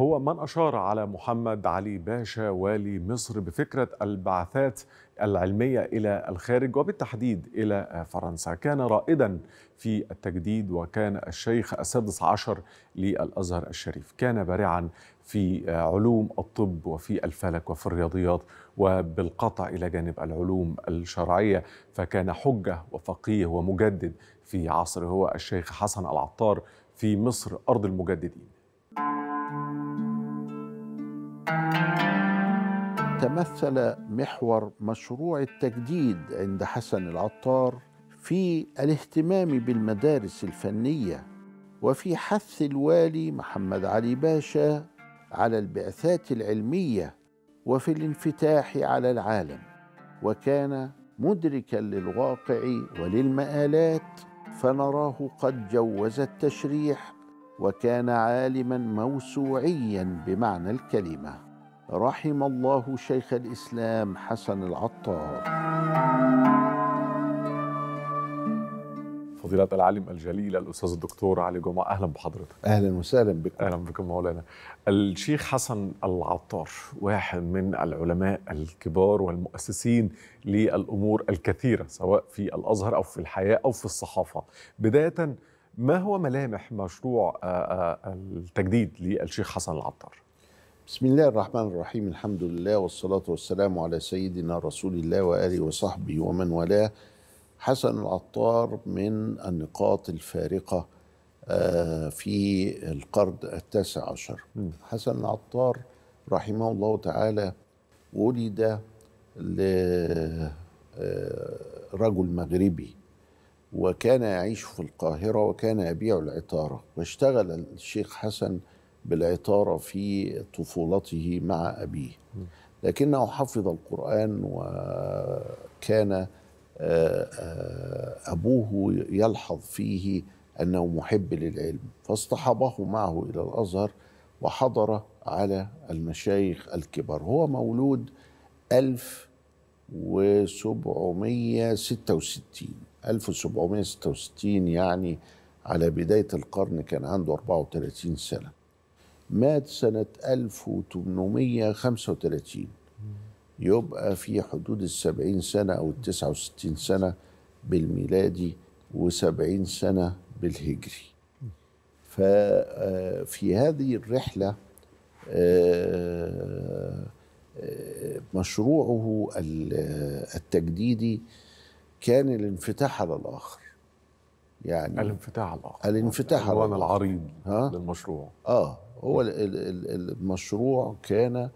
هو من أشار على محمد علي باشا والي مصر بفكرة البعثات العلمية إلى الخارج وبالتحديد إلى فرنسا كان رائدا في التجديد وكان الشيخ السادس عشر للأزهر الشريف كان بارعا في علوم الطب وفي الفلك وفي الرياضيات وبالقطع إلى جانب العلوم الشرعية فكان حجة وفقيه ومجدد في عصره هو الشيخ حسن العطار في مصر أرض المجددين تمثل محور مشروع التجديد عند حسن العطار في الاهتمام بالمدارس الفنيه وفي حث الوالي محمد علي باشا على البعثات العلميه وفي الانفتاح على العالم وكان مدركا للواقع وللمآلات فنراه قد جوز التشريح وكان عالما موسوعيا بمعنى الكلمه رحم الله شيخ الاسلام حسن العطار فضيلة العالم الجليل الأستاذ الدكتور علي جمعة أهلا بحضرتك أهلا وسهلا بكم أهلا بكم مولانا الشيخ حسن العطار واحد من العلماء الكبار والمؤسسين للأمور الكثيرة سواء في الأزهر أو في الحياة أو في الصحافة بداية ما هو ملامح مشروع آه، آه، التجديد للشيخ حسن العطار؟ بسم الله الرحمن الرحيم الحمد لله والصلاة والسلام على سيدنا رسول الله وآله وصحبه ومن والاه حسن العطار من النقاط الفارقة آه، في القرن التاسع عشر حسن العطار رحمه الله تعالى ولد لرجل مغربي وكان يعيش في القاهرة وكان يبيع العطارة واشتغل الشيخ حسن بالعطارة في طفولته مع أبيه لكنه حفظ القرآن وكان آه، آه، أبوه يلحظ فيه أنه محب للعلم فاصطحبه معه إلى الأزهر وحضر على المشايخ الكبار هو مولود 1766 1766 يعني على بداية القرن كان عنده 34 سنة مات سنة 1835 يبقى في حدود السبعين سنة أو التسعة وستين سنة بالميلادي وسبعين سنة بالهجري ففي آه، هذه الرحلة آه، آه، مشروعه التجديدي كان الانفتاح على الاخر يعني الانفتاح على الاخر الانفتاح على الاخر العريض ها؟ للمشروع اه هو الـ الـ المشروع كان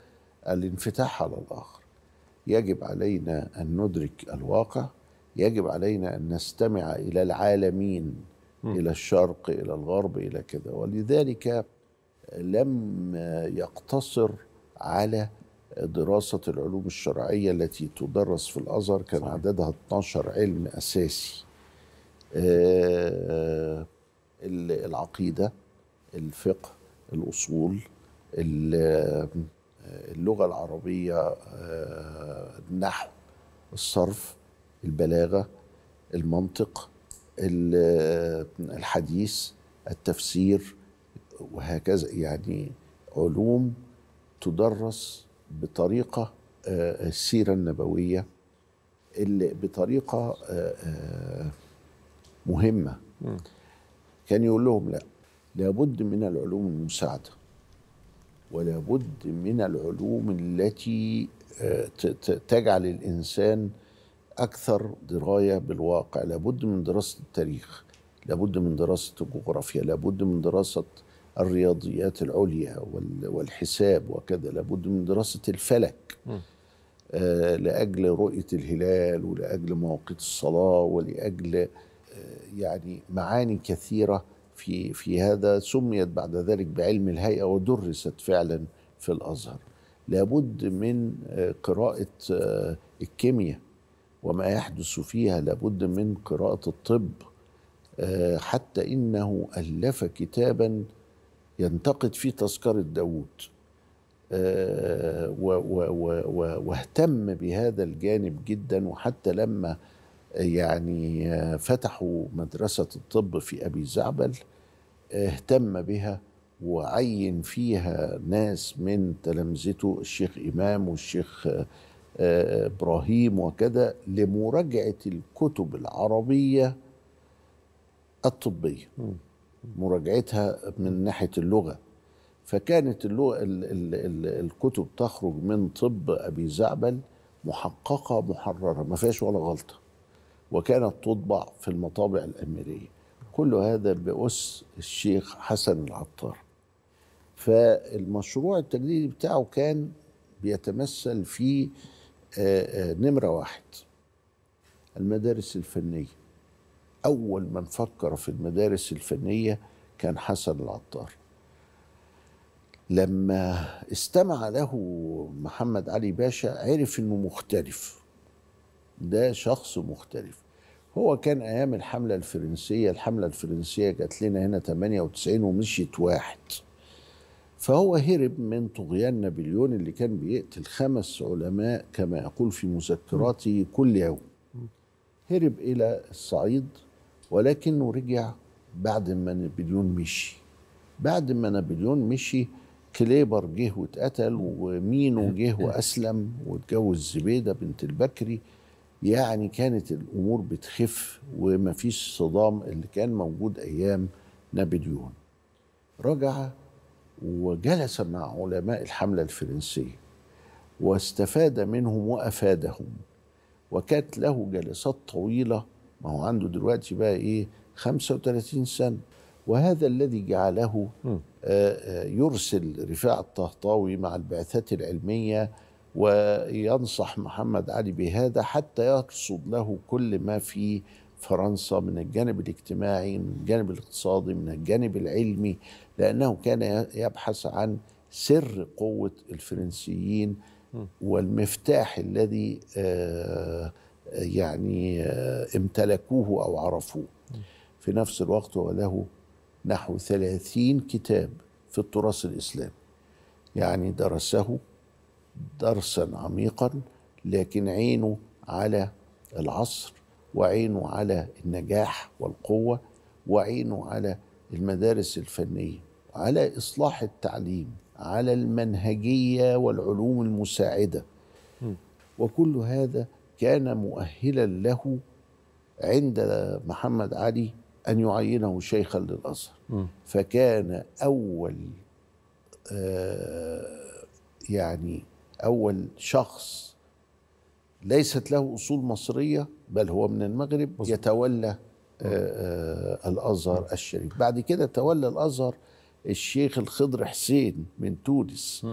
الانفتاح على الاخر يجب علينا ان ندرك الواقع يجب علينا ان نستمع الى العالمين م. الى الشرق الى الغرب الى كذا ولذلك لم يقتصر على دراسة العلوم الشرعية التي تدرس في الأزهر كان صحيح. عددها 12 علم أساسي آه، العقيدة الفقه الأصول اللغة العربية آه، النحو الصرف البلاغة المنطق الحديث التفسير وهكذا يعني علوم تدرس بطريقه آه، آه، السيره النبويه اللي بطريقه آه، مهمه كان يقول لهم لا لابد من العلوم المساعده ولابد من العلوم التي تجعل الانسان اكثر درايه بالواقع لابد من دراسه التاريخ لابد من دراسه الجغرافيا لابد من دراسه الرياضيات العليا والحساب وكذا لابد من دراسة الفلك آه، لأجل رؤية الهلال ولأجل مواقيت الصلاة ولأجل آه، يعني معاني كثيرة في في هذا سميت بعد ذلك بعلم الهيئة ودرست فعلا في الأزهر لابد من آه، قراءة الكيمياء وما يحدث فيها لابد من قراءة الطب حتى إنه ألف كتابا ينتقد فيه تذكرة داوود آه، واهتم بهذا الجانب جدا وحتى لما آه، يعني آه، فتحوا مدرسة الطب في أبي زعبل اهتم بها وعين فيها ناس من تلامذته الشيخ إمام والشيخ إبراهيم وكذا لمراجعة الكتب العربية الطبية مراجعتها من ناحيه اللغه فكانت اللغه الـ الـ الـ الكتب تخرج من طب ابي زعبل محققه محرره ما فيهاش ولا غلطه وكانت تطبع في المطابع الاميريه كل هذا باس الشيخ حسن العطار فالمشروع التجديدي بتاعه كان بيتمثل في آه، آه، نمره واحد المدارس الفنيه أول من فكر في المدارس الفنية كان حسن العطار لما استمع له محمد علي باشا عرف انه مختلف ده شخص مختلف هو كان ايام الحمله الفرنسيه الحمله الفرنسيه جات لنا هنا 98 ومشيت واحد فهو هرب من طغيان نابليون اللي كان بيقتل خمس علماء كما يقول في مذكراتي كل يوم هرب الى الصعيد ولكنه رجع بعد ما نابليون مشي بعد ما نابليون مشي كليبر جه واتقتل ومينو جه واسلم واتجوز زبيده بنت البكري يعني كانت الامور بتخف ومفيش صدام اللي كان موجود ايام نابليون رجع وجلس مع علماء الحمله الفرنسيه واستفاد منهم وافادهم وكانت له جلسات طويله ما هو عنده دلوقتي بقى ايه 35 سنه وهذا الذي جعله آه، آه، يرسل رفاع الطهطاوي مع البعثات العلميه وينصح محمد علي بهذا حتى يرصد له كل ما في فرنسا من الجانب الاجتماعي من الجانب الاقتصادي من الجانب العلمي لانه كان يبحث عن سر قوه الفرنسيين والمفتاح الذي آه يعني آه، امتلكوه أو عرفوه في نفس الوقت وله نحو ثلاثين كتاب في التراث الإسلامي يعني درسه درسا عميقا لكن عينه على العصر وعينه على النجاح والقوة وعينه على المدارس الفنية على إصلاح التعليم على المنهجية والعلوم المساعدة وكل هذا كان مؤهلا له عند محمد علي أن يعينه شيخا للأزهر فكان أول آه، يعني أول شخص ليست له أصول مصرية بل هو من المغرب يتولى آه، آه، الأزهر الشريف بعد كده تولى الأزهر الشيخ الخضر حسين من تونس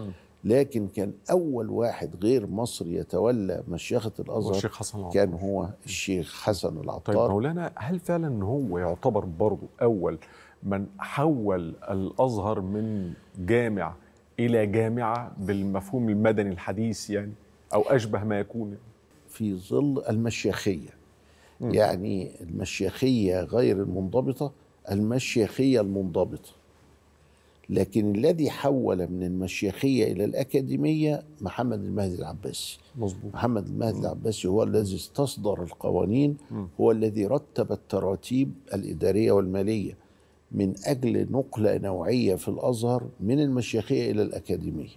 لكن كان اول واحد غير مصري يتولى مشيخه الازهر الشيخ حسن العطار كان هو الشيخ حسن العطار طيب مولانا هل فعلا هو يعتبر برضه اول من حول الازهر من جامع الى جامعه بالمفهوم المدني الحديث يعني او اشبه ما يكون في ظل المشيخيه م. يعني المشيخيه غير المنضبطه المشيخيه المنضبطه لكن الذي حول من المشيخيه الى الاكاديميه محمد المهدي العباسي مظبوط محمد المهدي العباسي هو الذي استصدر القوانين م. هو الذي رتب التراتيب الاداريه والماليه من اجل نقله نوعيه في الازهر من المشيخيه الى الاكاديميه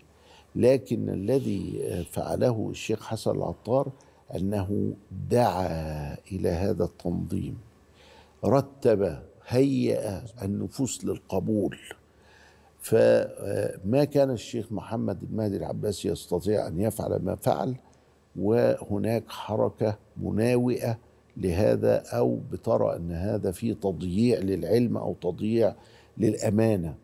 لكن الذي فعله الشيخ حسن العطار انه دعا الى هذا التنظيم رتب هيئ النفوس للقبول فما كان الشيخ محمد المهدي العباسي يستطيع أن يفعل ما فعل وهناك حركة مناوئة لهذا أو بترى أن هذا فيه تضييع للعلم أو تضييع للأمانة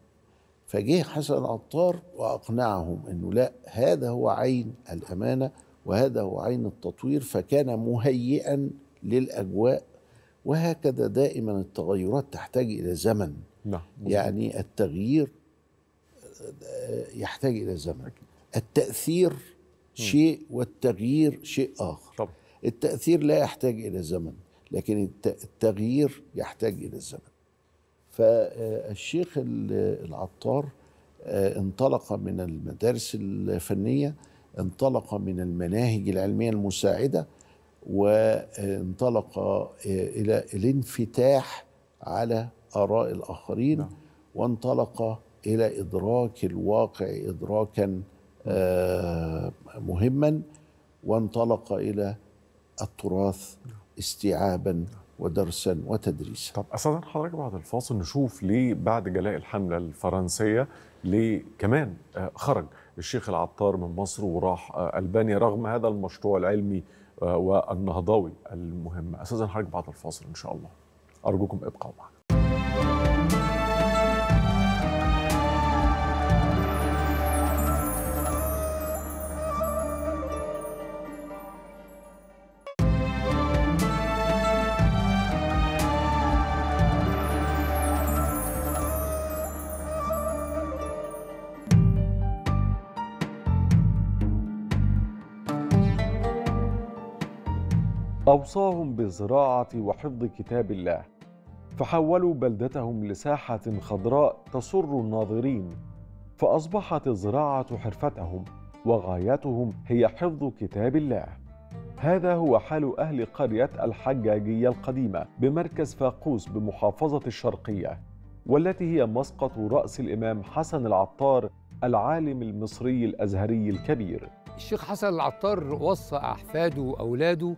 فجه حسن عطار وأقنعهم أنه لا هذا هو عين الأمانة وهذا هو عين التطوير فكان مهيئا للأجواء وهكذا دائما التغيرات تحتاج إلى زمن نعم. يعني التغيير يحتاج الى زمن التاثير شيء والتغيير شيء اخر طبعا. التاثير لا يحتاج الى زمن لكن التغيير يحتاج الى الزمن فالشيخ العطار آه، انطلق من المدارس الفنيه انطلق من المناهج العلميه المساعده وانطلق آه، الى الانفتاح على اراء الاخرين نعم. وانطلق الى ادراك الواقع ادراكا آه، مهما وانطلق الى التراث استيعابا ودرسا وتدريسا طب استاذن حضرتك بعد الفاصل نشوف ليه بعد جلاء الحملة الفرنسية ليه كمان آه، خرج الشيخ العطار من مصر وراح آه، ألبانيا رغم هذا المشروع العلمي والنهضوي المهم استاذن حضرتك بعد الفاصل إن شاء الله أرجوكم ابقوا معنا أوصاهم بالزراعة وحفظ كتاب الله فحولوا بلدتهم لساحة خضراء تسر الناظرين فأصبحت الزراعة حرفتهم وغايتهم هي حفظ كتاب الله هذا هو حال أهل قرية الحجاجية القديمة بمركز فاقوس بمحافظة الشرقية والتي هي مسقط رأس الإمام حسن العطار العالم المصري الأزهري الكبير الشيخ حسن العطار وصى أحفاده وأولاده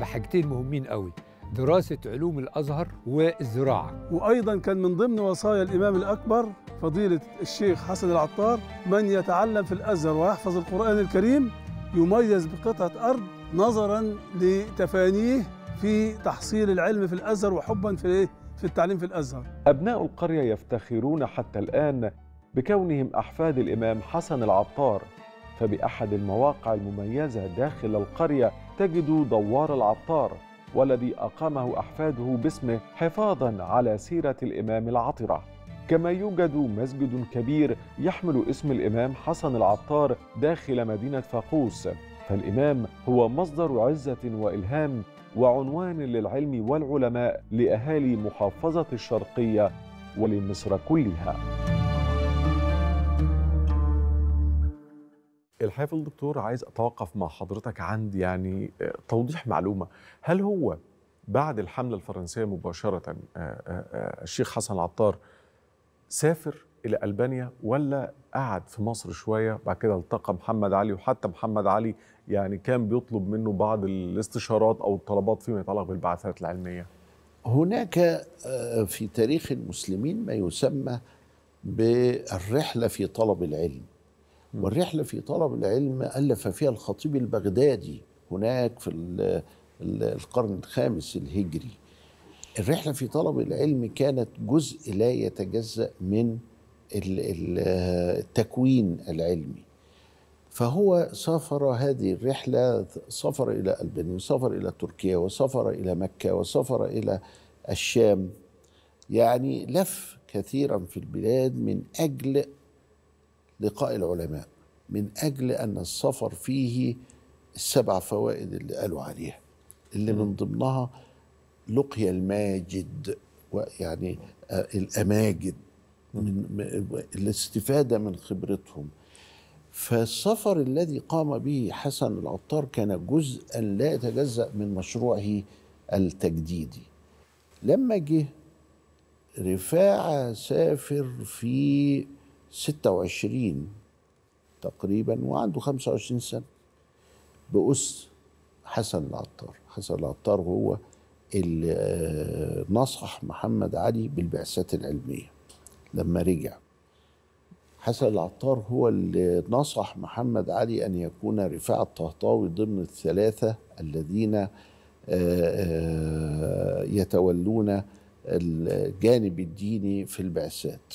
بحاجتين مهمين قوي دراسة علوم الأزهر والزراعة وأيضا كان من ضمن وصايا الإمام الأكبر فضيلة الشيخ حسن العطار من يتعلم في الأزهر ويحفظ القرآن الكريم يميز بقطعة أرض نظرا لتفانيه في تحصيل العلم في الأزهر وحبا في إيه؟ في التعليم في الأزهر أبناء القرية يفتخرون حتى الآن بكونهم أحفاد الإمام حسن العطار فبأحد المواقع المميزة داخل القرية تجد دوار العطار والذي أقامه أحفاده باسمه حفاظا على سيرة الإمام العطرة كما يوجد مسجد كبير يحمل اسم الإمام حسن العطار داخل مدينة فاقوس فالإمام هو مصدر عزة وإلهام وعنوان للعلم والعلماء لأهالي محافظة الشرقية ولمصر كلها الحقيقه دكتور عايز اتوقف مع حضرتك عند يعني آه، توضيح معلومه هل هو بعد الحمله الفرنسيه مباشره آه، آه، الشيخ حسن عطار سافر الى البانيا ولا قعد في مصر شويه بعد كده التقى محمد علي وحتى محمد علي يعني كان بيطلب منه بعض الاستشارات او الطلبات فيما يتعلق بالبعثات العلميه هناك في تاريخ المسلمين ما يسمى بالرحله في طلب العلم والرحلة في طلب العلم ألف فيها الخطيب البغدادي هناك في القرن الخامس الهجري الرحلة في طلب العلم كانت جزء لا يتجزأ من التكوين العلمي فهو سافر هذه الرحلة سافر إلى ألبانيا وسافر إلى تركيا وسافر إلى مكة وسافر إلى الشام يعني لف كثيرا في البلاد من أجل لقاء العلماء من أجل أن السفر فيه السبع فوائد اللي قالوا عليها اللي من ضمنها لقي الماجد ويعني آه، الأماجد من الاستفادة من خبرتهم فالسفر الذي قام به حسن العطار كان جزءا لا يتجزأ من مشروعه التجديدي لما جه رفاعة سافر في 26 تقريبا وعنده 25 سنة بأس حسن العطار حسن العطار هو اللي آه، نصح محمد علي بالبعثات العلمية لما رجع حسن العطار هو اللي نصح محمد علي أن يكون رفاع الطهطاوي ضمن الثلاثة الذين آه، آه، يتولون الجانب الديني في البعثات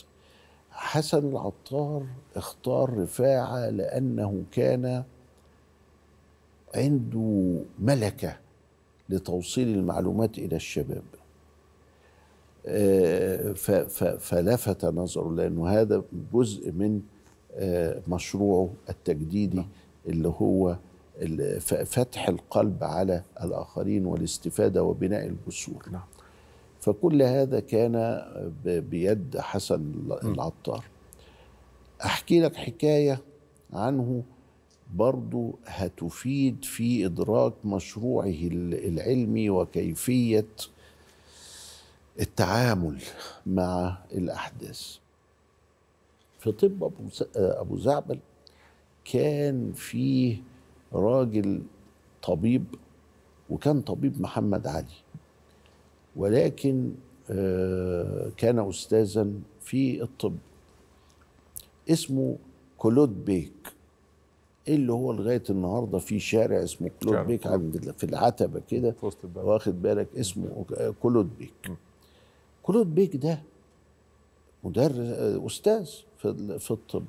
حسن العطار اختار رفاعة لأنه كان عنده ملكة لتوصيل المعلومات إلى الشباب آه، فلفت نظره لأنه هذا جزء من آه، مشروعه التجديدي اللي هو فتح القلب على الآخرين والاستفادة وبناء الجسور نعم. فكل هذا كان بيد حسن العطار احكي لك حكايه عنه برضو هتفيد في ادراك مشروعه العلمي وكيفيه التعامل مع الاحداث في طب ابو زعبل كان فيه راجل طبيب وكان طبيب محمد علي ولكن آه، كان أستاذا في الطب اسمه كلود بيك اللي هو لغايه النهارده في شارع اسمه كلود بيك عند في العتبه كده واخد بالك اسمه آه، كلود بيك كلود بيك ده مدرس آه، استاذ في في الطب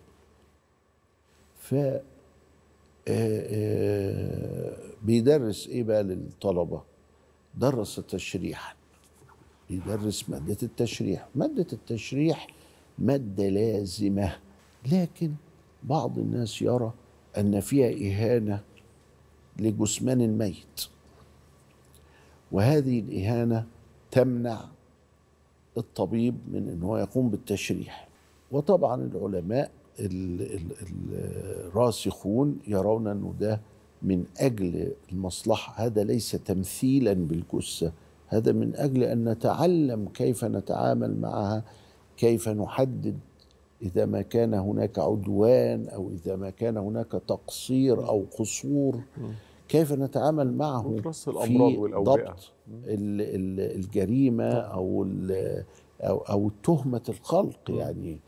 ف بيدرس ايه بقى للطلبه درس التشريح يدرس مادة التشريح مادة التشريح مادة لازمة لكن بعض الناس يرى أن فيها إهانة لجثمان الميت وهذه الإهانة تمنع الطبيب من أنه يقوم بالتشريح وطبعا العلماء الراسخون يرون أنه ده من أجل المصلحة هذا ليس تمثيلا بالجثة هذا من أجل أن نتعلم كيف نتعامل معها كيف نحدد إذا ما كان هناك عدوان أو إذا ما كان هناك تقصير أو قصور كيف نتعامل معه في ضبط الجريمة أو أو أو تهمة الخلق يعني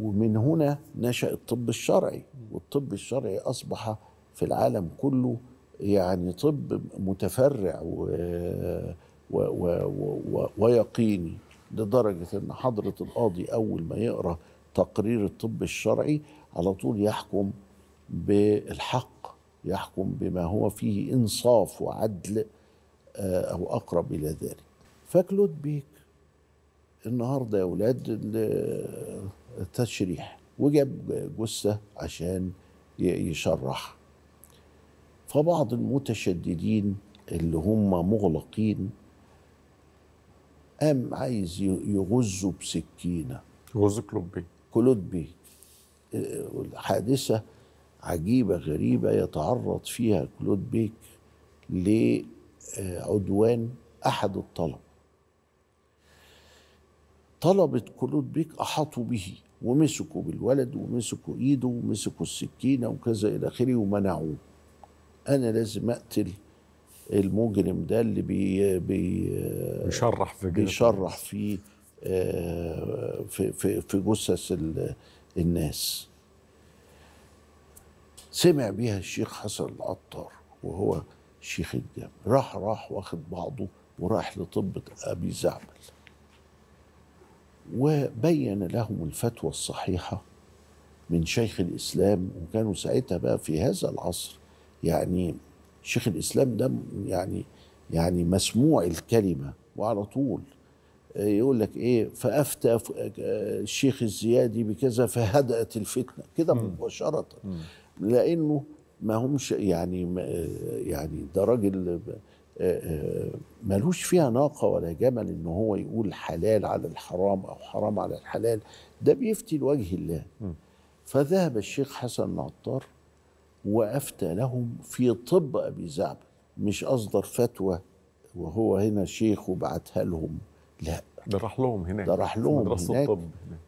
ومن هنا نشأ الطب الشرعي والطب الشرعي أصبح في العالم كله يعني طب متفرع و و و و ويقيني لدرجة أن حضرة القاضي أول ما يقرأ تقرير الطب الشرعي على طول يحكم بالحق يحكم بما هو فيه إنصاف وعدل آه، أو أقرب إلى ذلك فكلود بيك النهاردة يا أولاد التشريح وجاب جثة عشان يشرح فبعض المتشددين اللي هم مغلقين قام عايز يغزه بسكينه يغز كلوبي كلوبي آه، حادثه عجيبه غريبه يتعرض فيها كلود بيك لعدوان آه، احد الطلبه طلبه كلود بيك احاطوا به ومسكوا بالولد ومسكوا ايده ومسكوا السكينه وكذا الى اخره ومنعوه انا لازم اقتل المجرم ده اللي بي بي بيشرح في بيشرح في آه، في في, في جثث الناس سمع بيها الشيخ حسن العطار وهو شيخ الجامع راح راح واخد بعضه وراح لطب ابي زعبل وبين لهم الفتوى الصحيحه من شيخ الاسلام وكانوا ساعتها بقى في هذا العصر يعني شيخ الاسلام ده يعني يعني مسموع الكلمه وعلى طول يقول لك ايه فافتى الشيخ الزيادي بكذا فهدات الفتنه كده مباشره لانه ما همش يعني يعني ده راجل آه، آه، ملوش فيها ناقة ولا جمل إن هو يقول حلال على الحرام أو حرام على الحلال ده بيفتي لوجه الله فذهب الشيخ حسن العطار وافتى لهم في طب ابي زعبل مش اصدر فتوى وهو هنا شيخ وبعتها لهم لا ده راح لهم هناك ده راح لهم هناك الطب.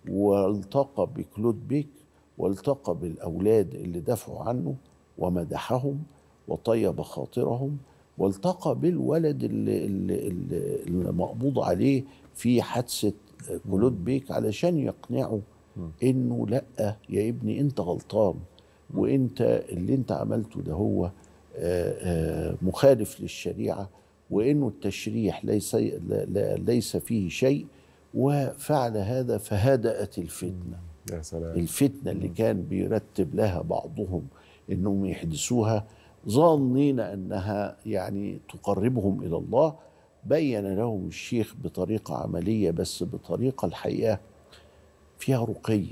والتقى بكلود بيك والتقى بالاولاد اللي دافعوا عنه ومدحهم وطيب خاطرهم والتقى بالولد اللي, اللي, اللي مقبوض عليه في حادثه كلود بيك علشان يقنعه انه لا يا ابني انت غلطان وانت اللي انت عملته ده هو آه، آه، مخالف للشريعه وانه التشريح ليس ليس فيه شيء وفعل هذا فهدأت الفتنه يا سلام. الفتنه اللي كان بيرتب لها بعضهم انهم يحدثوها ظانين انها يعني تقربهم الى الله بين لهم الشيخ بطريقه عمليه بس بطريقه الحقيقه فيها رقي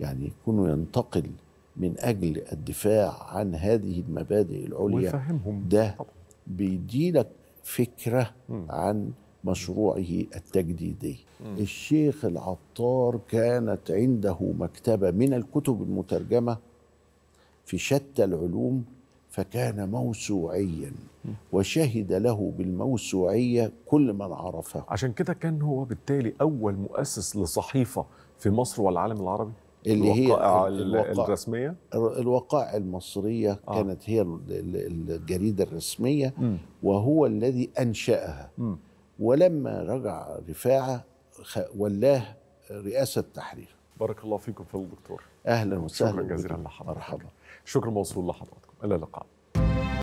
يعني يكون ينتقل من اجل الدفاع عن هذه المبادئ العليا ويفهمهم ده بيديلك فكره م. عن مشروعه التجديدي م. الشيخ العطار كانت عنده مكتبه من الكتب المترجمه في شتى العلوم فكان موسوعيا وشهد له بالموسوعيه كل من عرفه عشان كده كان هو بالتالي اول مؤسس لصحيفه في مصر والعالم العربي اللي هي الوقائع الرسميه الوقائع المصريه آه. كانت هي الجريده الرسميه م. وهو الذي انشاها م. ولما رجع رفاعه ولاه رئاسه التحرير بارك الله فيكم في الدكتور اهلا وسهلا شكرا جزيلا لحضرتك مرحبا شكرا موصول لحضراتكم الى اللقاء